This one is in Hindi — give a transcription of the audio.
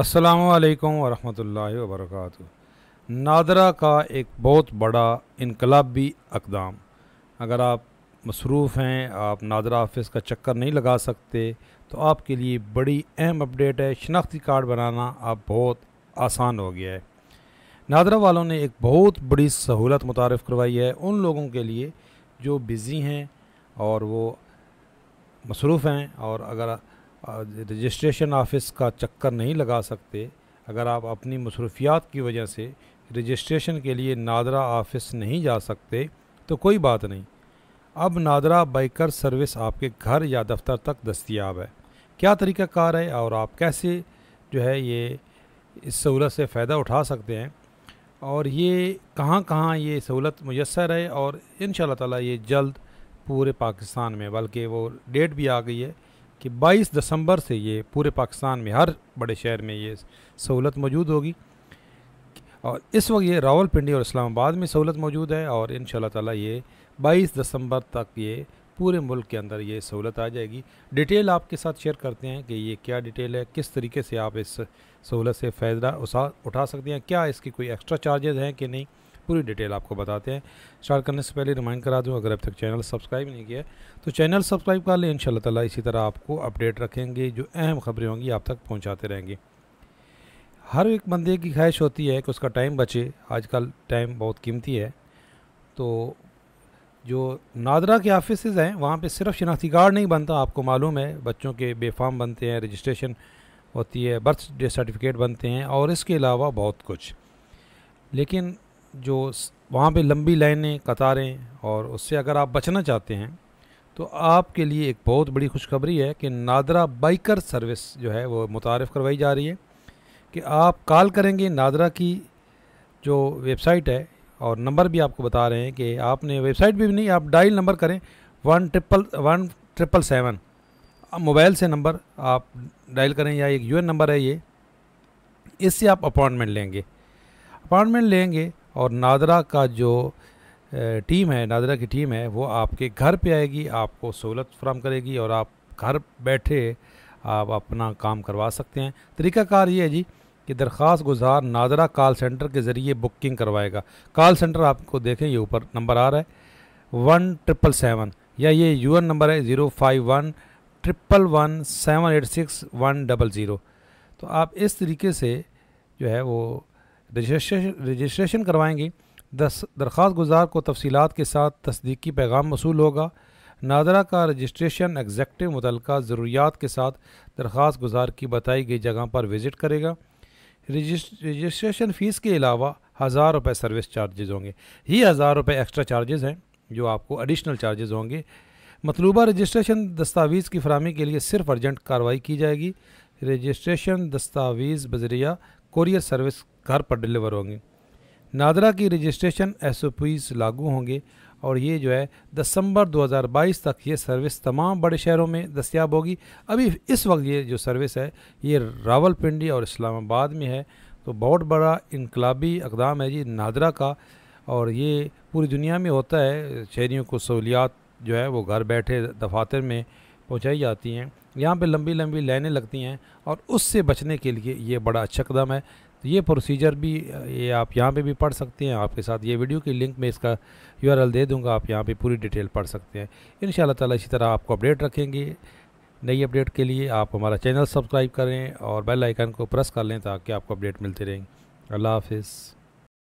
असलकम वरहमल वबरक नादरा का एक बहुत बड़ा इनकलाबी अकदाम अगर आप मसरूफ़ हैं आप नादरा ऑफिस का चक्कर नहीं लगा सकते तो आपके लिए बड़ी अहम अपडेट है शनाख्ती कार्ड बनाना अब बहुत आसान हो गया है नादरा वालों ने एक बहुत बड़ी सहूलत मुतारफ़ करवाई है उन लोगों के लिए जो बिज़ी हैं और वो मसरूफ़ हैं और अगर रजिस्ट्रेशन ऑफिस का चक्कर नहीं लगा सकते अगर आप अपनी मसरूफियात की वजह से रजिस्ट्रेशन के लिए नादरा ऑफिस नहीं जा सकते तो कोई बात नहीं अब नादरा बाइकर सर्विस आपके घर या दफ्तर तक दस्तियाब है क्या तरीका कार है और आप कैसे जो है ये इस सहूलत से फ़ायदा उठा सकते हैं और ये कहाँ कहाँ ये सहूलत मैसर है और इन ताला ये जल्द पूरे पाकिस्तान में बल्कि वो डेट भी आ गई है कि 22 दिसंबर से ये पूरे पाकिस्तान में हर बड़े शहर में ये सहूलत मौजूद होगी और इस वक्त ये रावलपिंडी और इस्लामाबाद में सहूलत मौजूद है और इन ताला ये 22 दिसंबर तक ये पूरे मुल्क के अंदर ये सहूलत आ जाएगी डिटेल आपके साथ शेयर करते हैं कि ये क्या डिटेल है किस तरीके से आप इस सहूलत से फ़ायदा उठा सकते हैं क्या इसके कोई एक्स्ट्रा चार्जेज़ हैं कि नहीं पूरी डिटेल आपको बताते हैं स्टार्ट करने से पहले रिमाइंड करा दूँ अगर अब तक चैनल सब्सक्राइब नहीं किया तो चैनल सब्सक्राइब कर लें इन ताला इसी तरह आपको अपडेट रखेंगे जो अहम खबरें होंगी आप तक पहुँचाते रहेंगे हर एक बंदे की ख्वाहिश होती है कि उसका टाइम बचे आजकल टाइम बहुत कीमती है तो जो नादरा के ऑफिस हैं वहाँ पर सिर्फ शिनाख्ती कार्ड नहीं बनता आपको मालूम है बच्चों के बेफाम बनते हैं रजिस्ट्रेशन होती है बर्थ डे सर्टिफिकेट बनते हैं और इसके अलावा बहुत कुछ लेकिन जो वहाँ पे लंबी लाइनें कतारें और उससे अगर आप बचना चाहते हैं तो आपके लिए एक बहुत बड़ी खुशखबरी है कि नादरा बाइकर सर्विस जो है वो मुतारफ़ करवाई जा रही है कि आप कॉल करेंगे नादरा की जो वेबसाइट है और नंबर भी आपको बता रहे हैं कि आपने वेबसाइट भी नहीं आप डायल नंबर करें one triple one triple seven mobile से नंबर आप डायल करें या एक यूएन नंबर है ये इससे आप अपॉइंटमेंट लेंगे अपॉइंटमेंट लेंगे और नादरा का जो टीम है नादरा की टीम है वो आपके घर पे आएगी आपको सहूलत फ्राहम करेगी और आप घर बैठे आप अपना काम करवा सकते हैं तरीक़ाकार ये है जी कि दरख्वास गुजार नादरा कॉल सेंटर के ज़रिए बुकिंग करवाएगा कॉल सेंटर आपको देखें ये ऊपर नंबर आ रहा है वन ट्रिपल सेवन या ये यू नंबर है zero five one triple one seven eight six one double zero तो आप इस तरीके से जो है वो रजिस्ट्रेशन रजिस्ट्रेशन करवाएँगे दस दरख्वास्त गुजार को तफसीत के साथ तस्दीकी पैगाम मौसू होगा नादरा का रजिस्ट्रेशन एग्जेक्टिव मुतल ज़रूरियात के साथ दरख्वास्त गुजार की बताई गई जगह पर विज़िट करेगा रजिस्ट्रेशन फ़ीस के अलावा हज़ार रुपये सर्विस चार्जेज़ होंगे ये हज़ार रुपये एक्स्ट्रा चार्जेज़ हैं जो आपको एडिशनल चार्जेज़ होंगे मतलूबा रजिस्ट्रेशन दस्तावेज़ की फरहमी के लिए सिर्फ अर्जेंट कार्रवाई की जाएगी रजिस्ट्रेशन दस्तावेज़ बजरिया कोरियर सर्विस घर पर डिलीवर होंगे नादरा की रजिस्ट्रेशन एस लागू होंगे और ये जो है दिसंबर 2022 तक ये सर्विस तमाम बड़े शहरों में दस्याब होगी अभी इस वक्त ये जो सर्विस है ये रावलपिंडी और इस्लामाबाद में है तो बहुत बड़ा इनकलाबी अकदाम है जी नादरा का और ये पूरी दुनिया में होता है शहरीों को सहूलियात जो है वो घर बैठे दफातर में पहुँचाई जाती हैं यहाँ पे लंबी लंबी लाइनें लगती हैं और उससे बचने के लिए ये बड़ा अच्छा कदम है तो ये प्रोसीजर भी ये आप यहाँ पे भी पढ़ सकते हैं आपके साथ ये वीडियो की लिंक में इसका यूआरएल दे दूँगा आप यहाँ पर पूरी डिटेल पढ़ सकते हैं इन ताला इसी तरह आपको अपडेट रखेंगे नई अपडेट के लिए आप हमारा चैनल सब्सक्राइब करें और बेल आइकन को प्रेस कर लें ताकि आपको अपडेट मिलते रहेंगे अल्लाह हाफिज़